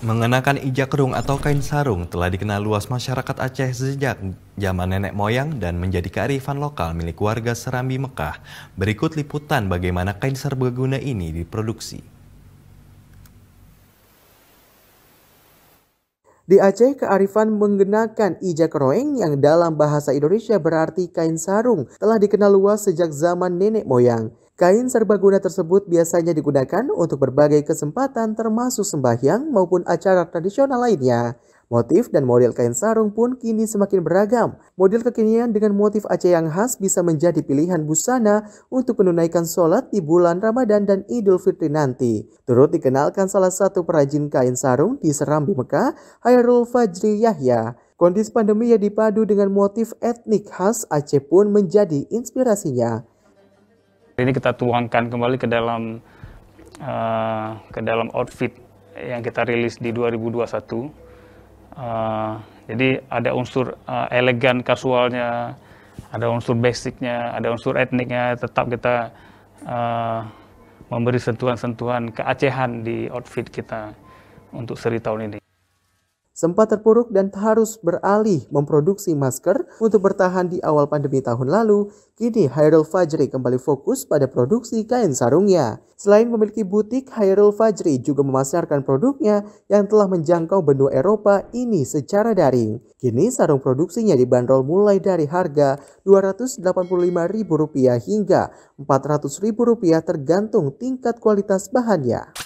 Mengenakan ijak kerung atau kain sarung telah dikenal luas masyarakat Aceh sejak zaman nenek moyang dan menjadi kearifan lokal milik warga Serambi Mekah. Berikut liputan bagaimana kain serbaguna ini diproduksi. Di Aceh, kearifan mengenakan ijak roeng yang dalam bahasa Indonesia berarti kain sarung telah dikenal luas sejak zaman nenek moyang. Kain serbaguna tersebut biasanya digunakan untuk berbagai kesempatan termasuk sembahyang maupun acara tradisional lainnya. Motif dan model kain sarung pun kini semakin beragam. Model kekinian dengan motif Aceh yang khas bisa menjadi pilihan busana untuk menunaikan sholat di bulan Ramadan dan Idul Fitri nanti. Turut dikenalkan salah satu perajin kain sarung di Serambi Mekah, Hairul Fajri Yahya. Kondisi pandemi yang dipadu dengan motif etnik khas Aceh pun menjadi inspirasinya. Ini kita tuangkan kembali ke dalam uh, ke dalam outfit yang kita rilis di 2021. Uh, eh, jadi ada unsur uh, elegan kasualnya, ada unsur basicnya, ada unsur etniknya, tetap kita uh, memberi sentuhan-sentuhan keacehan di outfit kita untuk seri tahun ini sempat terpuruk dan harus beralih memproduksi masker untuk bertahan di awal pandemi tahun lalu, kini Hairul Fajri kembali fokus pada produksi kain sarungnya. Selain memiliki butik, Hairul Fajri juga memasarkan produknya yang telah menjangkau benua Eropa ini secara daring. Kini sarung produksinya dibanderol mulai dari harga Rp285.000 hingga Rp400.000 tergantung tingkat kualitas bahannya.